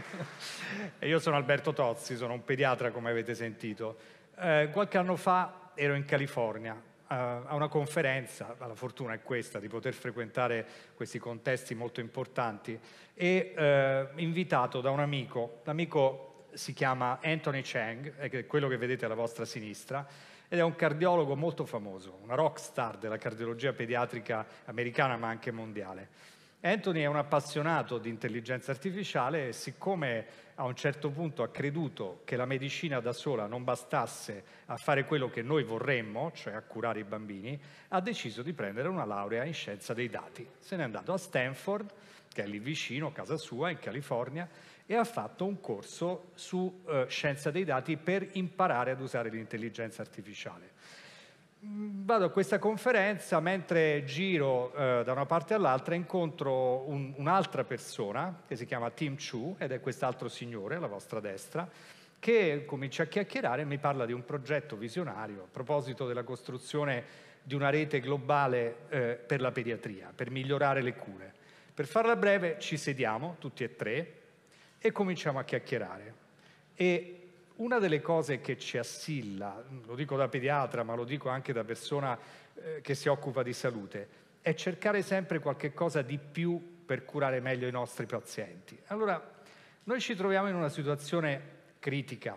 e io sono Alberto Tozzi, sono un pediatra come avete sentito. Eh, qualche anno fa ero in California eh, a una conferenza, la fortuna è questa di poter frequentare questi contesti molto importanti, e eh, invitato da un amico, l'amico si chiama Anthony Chang, eh, è quello che vedete alla vostra sinistra, ed è un cardiologo molto famoso, una rock star della cardiologia pediatrica americana ma anche mondiale. Anthony è un appassionato di intelligenza artificiale e siccome a un certo punto ha creduto che la medicina da sola non bastasse a fare quello che noi vorremmo, cioè a curare i bambini, ha deciso di prendere una laurea in scienza dei dati. Se n'è andato a Stanford, che è lì vicino, casa sua, in California, e ha fatto un corso su eh, scienza dei dati per imparare ad usare l'intelligenza artificiale. Mm, vado a questa conferenza, mentre giro eh, da una parte all'altra incontro un, un'altra persona che si chiama Tim Chu ed è quest'altro signore alla vostra destra che comincia a chiacchierare e mi parla di un progetto visionario a proposito della costruzione di una rete globale eh, per la pediatria, per migliorare le cure. Per farla breve ci sediamo tutti e tre e cominciamo a chiacchierare. E una delle cose che ci assilla, lo dico da pediatra, ma lo dico anche da persona eh, che si occupa di salute, è cercare sempre qualche cosa di più per curare meglio i nostri pazienti. Allora, noi ci troviamo in una situazione critica.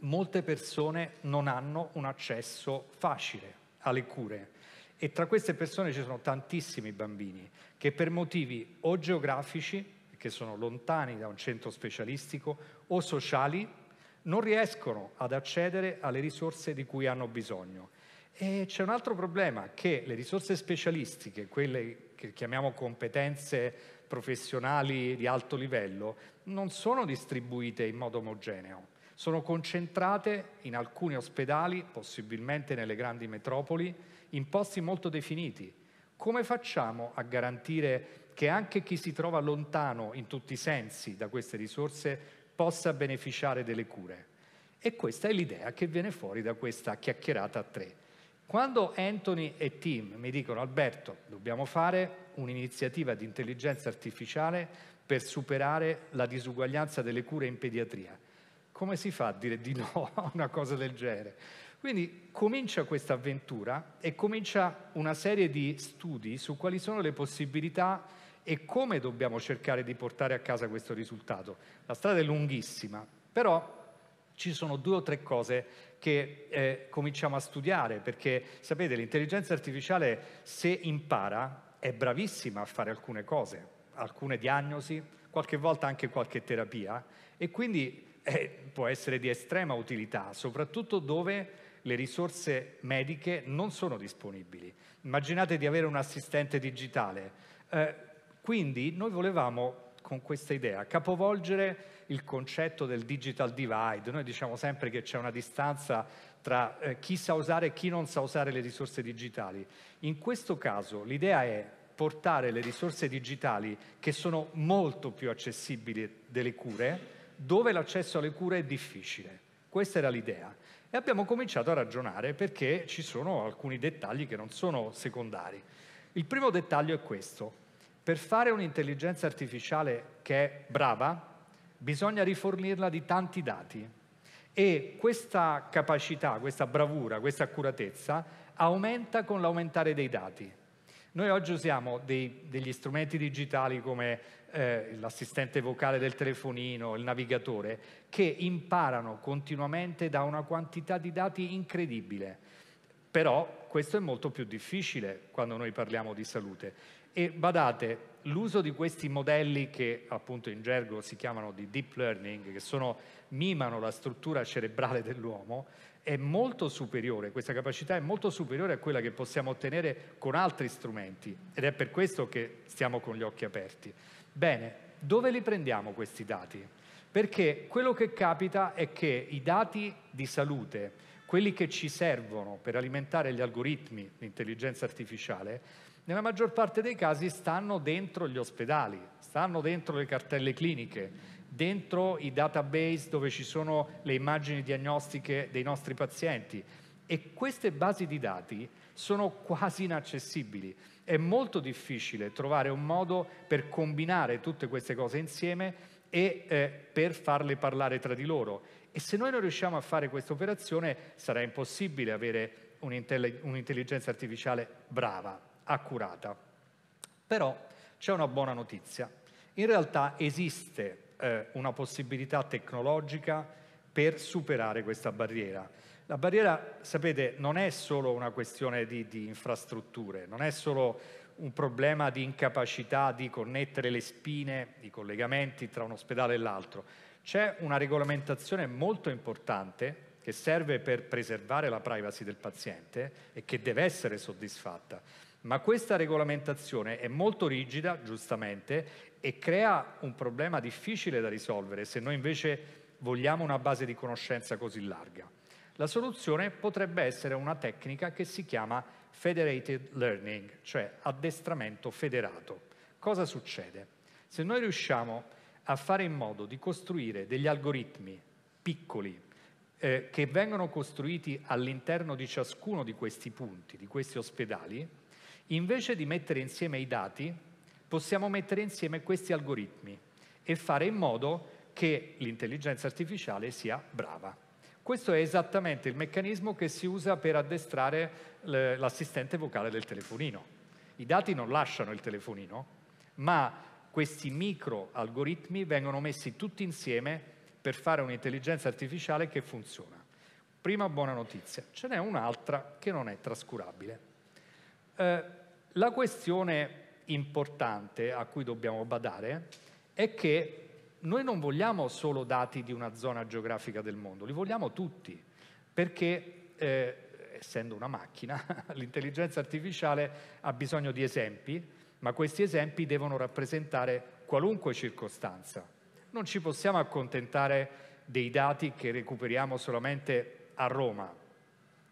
Molte persone non hanno un accesso facile alle cure e tra queste persone ci sono tantissimi bambini che per motivi o geografici, che sono lontani da un centro specialistico, o sociali, non riescono ad accedere alle risorse di cui hanno bisogno. E c'è un altro problema, che le risorse specialistiche, quelle che chiamiamo competenze professionali di alto livello, non sono distribuite in modo omogeneo, sono concentrate in alcuni ospedali, possibilmente nelle grandi metropoli, in posti molto definiti. Come facciamo a garantire che anche chi si trova lontano in tutti i sensi da queste risorse possa beneficiare delle cure. E questa è l'idea che viene fuori da questa chiacchierata a tre. Quando Anthony e Tim mi dicono Alberto, dobbiamo fare un'iniziativa di intelligenza artificiale per superare la disuguaglianza delle cure in pediatria, come si fa a dire di no a una cosa del genere? Quindi comincia questa avventura e comincia una serie di studi su quali sono le possibilità e come dobbiamo cercare di portare a casa questo risultato. La strada è lunghissima, però ci sono due o tre cose che eh, cominciamo a studiare, perché sapete l'intelligenza artificiale se impara è bravissima a fare alcune cose, alcune diagnosi, qualche volta anche qualche terapia e quindi eh, può essere di estrema utilità, soprattutto dove le risorse mediche non sono disponibili. Immaginate di avere un assistente digitale. Eh, quindi noi volevamo con questa idea capovolgere il concetto del digital divide. Noi diciamo sempre che c'è una distanza tra eh, chi sa usare e chi non sa usare le risorse digitali. In questo caso l'idea è portare le risorse digitali che sono molto più accessibili delle cure dove l'accesso alle cure è difficile. Questa era l'idea. E abbiamo cominciato a ragionare perché ci sono alcuni dettagli che non sono secondari. Il primo dettaglio è questo. Per fare un'intelligenza artificiale che è brava, bisogna rifornirla di tanti dati e questa capacità, questa bravura, questa accuratezza aumenta con l'aumentare dei dati. Noi oggi usiamo dei, degli strumenti digitali come eh, l'assistente vocale del telefonino, il navigatore, che imparano continuamente da una quantità di dati incredibile. Però questo è molto più difficile quando noi parliamo di salute e badate, l'uso di questi modelli che appunto in gergo si chiamano di deep learning, che sono, mimano la struttura cerebrale dell'uomo, è molto superiore, questa capacità è molto superiore a quella che possiamo ottenere con altri strumenti ed è per questo che stiamo con gli occhi aperti. Bene, dove li prendiamo questi dati? Perché quello che capita è che i dati di salute, quelli che ci servono per alimentare gli algoritmi di intelligenza artificiale, nella maggior parte dei casi stanno dentro gli ospedali, stanno dentro le cartelle cliniche, dentro i database dove ci sono le immagini diagnostiche dei nostri pazienti. E queste basi di dati sono quasi inaccessibili. È molto difficile trovare un modo per combinare tutte queste cose insieme e eh, per farle parlare tra di loro. E se noi non riusciamo a fare questa operazione sarà impossibile avere un'intelligenza artificiale brava accurata. Però c'è una buona notizia. In realtà esiste eh, una possibilità tecnologica per superare questa barriera. La barriera, sapete, non è solo una questione di, di infrastrutture, non è solo un problema di incapacità di connettere le spine, i collegamenti tra un ospedale e l'altro. C'è una regolamentazione molto importante che serve per preservare la privacy del paziente e che deve essere soddisfatta. Ma questa regolamentazione è molto rigida, giustamente, e crea un problema difficile da risolvere se noi invece vogliamo una base di conoscenza così larga. La soluzione potrebbe essere una tecnica che si chiama federated learning, cioè addestramento federato. Cosa succede? Se noi riusciamo a fare in modo di costruire degli algoritmi piccoli, eh, che vengono costruiti all'interno di ciascuno di questi punti, di questi ospedali, invece di mettere insieme i dati, possiamo mettere insieme questi algoritmi e fare in modo che l'intelligenza artificiale sia brava. Questo è esattamente il meccanismo che si usa per addestrare l'assistente vocale del telefonino. I dati non lasciano il telefonino, ma questi micro algoritmi vengono messi tutti insieme per fare un'intelligenza artificiale che funziona. Prima buona notizia, ce n'è un'altra che non è trascurabile. Eh, la questione importante a cui dobbiamo badare è che noi non vogliamo solo dati di una zona geografica del mondo, li vogliamo tutti, perché eh, essendo una macchina, l'intelligenza artificiale ha bisogno di esempi, ma questi esempi devono rappresentare qualunque circostanza. Non ci possiamo accontentare dei dati che recuperiamo solamente a Roma,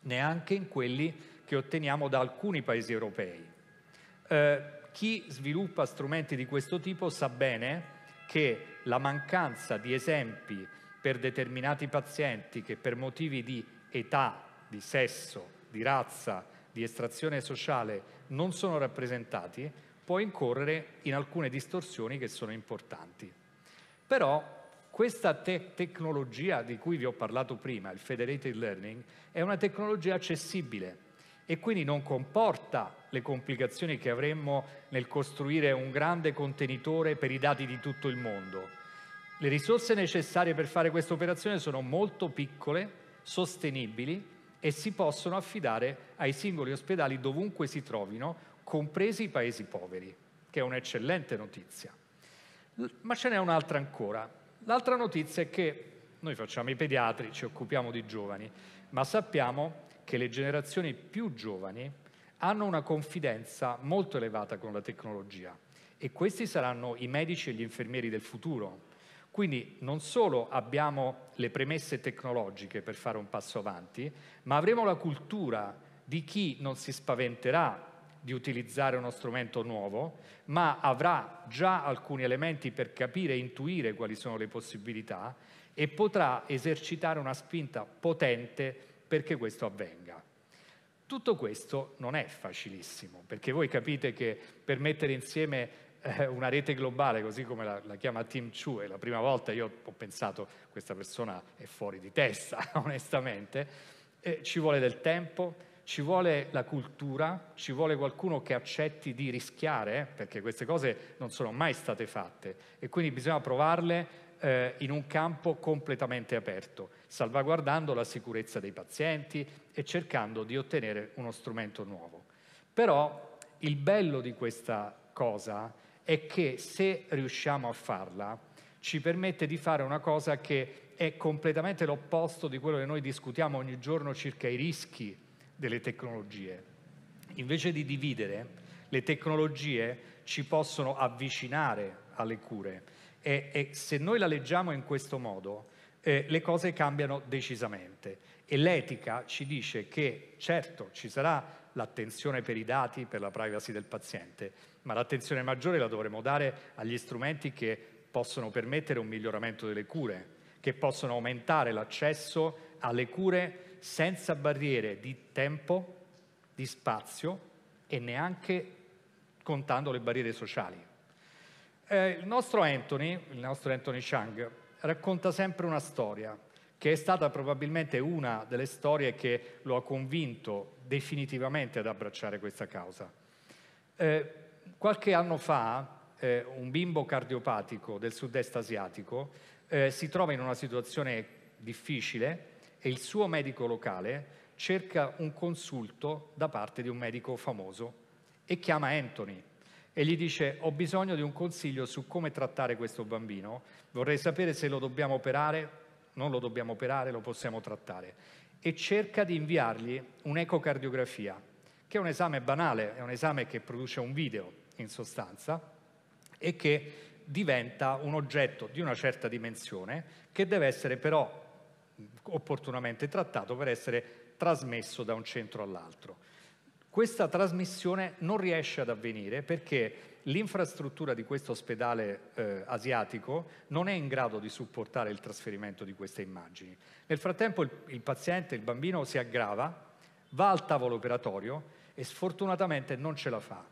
neanche in quelli che otteniamo da alcuni paesi europei. Eh, chi sviluppa strumenti di questo tipo sa bene che la mancanza di esempi per determinati pazienti che per motivi di età, di sesso, di razza, di estrazione sociale non sono rappresentati, può incorrere in alcune distorsioni che sono importanti. Però questa te- tecnologia di cui vi ho parlato prima, il federated learning, è una tecnologia accessibile e quindi non comporta le complicazioni che avremmo nel costruire un grande contenitore per i dati di tutto il mondo. Le risorse necessarie per fare questa operazione sono molto piccole, sostenibili e si possono affidare ai singoli ospedali dovunque si trovino, compresi i paesi poveri, che è un'eccellente notizia. Ma ce n'è un'altra ancora. L'altra notizia è che noi facciamo i pediatri, ci occupiamo di giovani, ma sappiamo che le generazioni più giovani hanno una confidenza molto elevata con la tecnologia e questi saranno i medici e gli infermieri del futuro. Quindi non solo abbiamo le premesse tecnologiche per fare un passo avanti, ma avremo la cultura di chi non si spaventerà di utilizzare uno strumento nuovo, ma avrà già alcuni elementi per capire e intuire quali sono le possibilità e potrà esercitare una spinta potente perché questo avvenga. Tutto questo non è facilissimo, perché voi capite che per mettere insieme eh, una rete globale, così come la, la chiama Team Chu, e la prima volta io ho pensato questa persona è fuori di testa, onestamente, eh, ci vuole del tempo, ci vuole la cultura, ci vuole qualcuno che accetti di rischiare, eh, perché queste cose non sono mai state fatte e quindi bisogna provarle eh, in un campo completamente aperto, salvaguardando la sicurezza dei pazienti e cercando di ottenere uno strumento nuovo. Però il bello di questa cosa è che se riusciamo a farla, ci permette di fare una cosa che è completamente l'opposto di quello che noi discutiamo ogni giorno circa i rischi delle tecnologie. Invece di dividere, le tecnologie ci possono avvicinare alle cure e, e se noi la leggiamo in questo modo eh, le cose cambiano decisamente e l'etica ci dice che certo ci sarà l'attenzione per i dati, per la privacy del paziente, ma l'attenzione maggiore la dovremo dare agli strumenti che possono permettere un miglioramento delle cure, che possono aumentare l'accesso alle cure senza barriere di tempo, di spazio e neanche contando le barriere sociali. Eh, il nostro Anthony, il nostro Anthony Chang, racconta sempre una storia che è stata probabilmente una delle storie che lo ha convinto definitivamente ad abbracciare questa causa. Eh, qualche anno fa eh, un bimbo cardiopatico del sud-est asiatico eh, si trova in una situazione difficile e il suo medico locale cerca un consulto da parte di un medico famoso e chiama Anthony e gli dice ho bisogno di un consiglio su come trattare questo bambino, vorrei sapere se lo dobbiamo operare, non lo dobbiamo operare, lo possiamo trattare e cerca di inviargli un'ecocardiografia, che è un esame banale, è un esame che produce un video in sostanza e che diventa un oggetto di una certa dimensione che deve essere però opportunamente trattato per essere trasmesso da un centro all'altro. Questa trasmissione non riesce ad avvenire perché l'infrastruttura di questo ospedale eh, asiatico non è in grado di supportare il trasferimento di queste immagini. Nel frattempo il, il paziente, il bambino si aggrava, va al tavolo operatorio e sfortunatamente non ce la fa.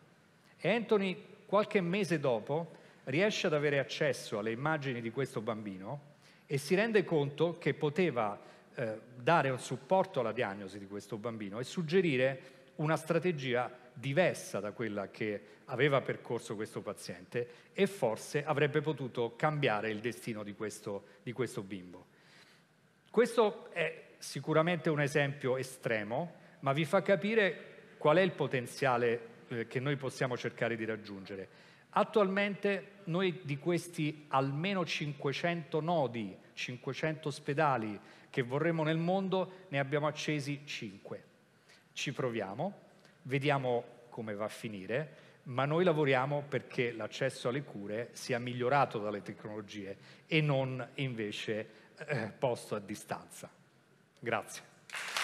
E Anthony qualche mese dopo riesce ad avere accesso alle immagini di questo bambino e si rende conto che poteva eh, dare un supporto alla diagnosi di questo bambino e suggerire una strategia diversa da quella che aveva percorso questo paziente e forse avrebbe potuto cambiare il destino di questo, di questo bimbo. Questo è sicuramente un esempio estremo, ma vi fa capire qual è il potenziale eh, che noi possiamo cercare di raggiungere. Attualmente noi di questi almeno 500 nodi, 500 ospedali che vorremmo nel mondo, ne abbiamo accesi 5. Ci proviamo, vediamo come va a finire, ma noi lavoriamo perché l'accesso alle cure sia migliorato dalle tecnologie e non invece eh, posto a distanza. Grazie.